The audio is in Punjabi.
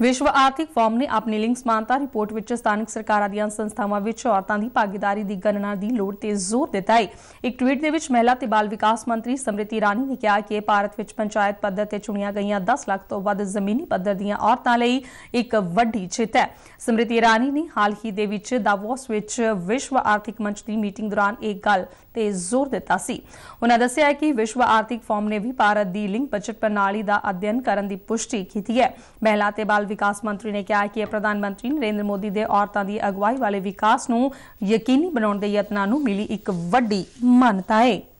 ਵਿਸ਼ਵ ਆਰਥਿਕ ਫੋਰਮ ਨੇ ਆਪਣੀ ਲਿੰਗ ਸਮਾਨਤਾ ਰਿਪੋਰਟ ਵਿੱਚ ਸਥਾਨਕ ਸਰਕਾਰਾਂ ਦੀਆਂ ਸੰਸਥਾਵਾਂ ਵਿੱਚ ਔਰਤਾਂ ਦੀ ਭਾਗੀਦਾਰੀ ਦੀ ਗਣਨਾ ਦੀ ਲੋੜ ਤੇ ਜ਼ੋਰ ਦਿੱਤਾ ਹੈ ਇੱਕ ਟਵੀਟ ਦੇ ਵਿੱਚ ਮਹਿਲਾ ਤੇ ਬਾਲ ਵਿਕਾਸ ਮੰਤਰੀ ਸਮ੍ਰਿਤੀ ਰਾਣੀ ਨੇ ਕਿਹਾ ਕਿ ਭਾਰਤ ਵਿੱਚ ਪੰਚਾਇਤ ਪੱਧਰ ਤੇ ਚੁਣੀਆਂ ਗਈਆਂ 10 ਲੱਖ ਤੋਂ ਵੱਧ ਜ਼ਮੀਨੀ ਪੱਧਰ ਦੀਆਂ ਔਰਤਾਂ ਲਈ ਇੱਕ ਵੱਡੀ ਜਿੱਤ ਹੈ ਸਮ੍ਰਿਤੀ ਰਾਣੀ ਨੇ ਹਾਲ ਹੀ ਦੇ ਵਿੱਚ ਦਾਵੋਸ ਵਿੱਚ ਵਿਸ਼ਵ ਆਰਥਿਕ ਮੰਚ ਦੀ ਮੀਟਿੰਗ ਦੌਰਾਨ ਇੱਕ ਗੱਲ ਤੇ ਜ਼ੋਰ ਦਿੱਤਾ ਸੀ ਉਹਨਾਂ ਦੱਸਿਆ ਕਿ ਵਿਸ਼ਵ ਆਰਥਿਕ ਫੋਰਮ ਨੇ ਵੀ ਭਾਰਤ ਦੀ ਲਿੰਗ ਬਜਟ ਪ੍ਰਣਾਲੀ ਦਾ ਅਧਿਐਨ ਕਰਨ ਦੀ ਪੁਸ਼ਟੀ ਕੀਤੀ ਹੈ ਮਹਿਲਾ ਤੇ ਬਾਲ ਬਾਲ ਵਿਕਾਸ ਮੰਤਰੀ ਨੇ ਕਿਹਾ ਕਿ ਪ੍ਰਧਾਨ ਮੰਤਰੀ ਨਰਿੰਦਰ ਮੋਦੀ ਦੇ ਔਰਤਾਂ ਦੀ ਅਗਵਾਈ ਵਾਲੇ ਵਿਕਾਸ ਨੂੰ ਯਕੀਨੀ ਬਣਾਉਣ ਦੇ ਯਤਨਾਂ ਨੂੰ ਮਿਲੀ ਇੱਕ ਵੱਡੀ ਮਾਨਤਾ ਹੈ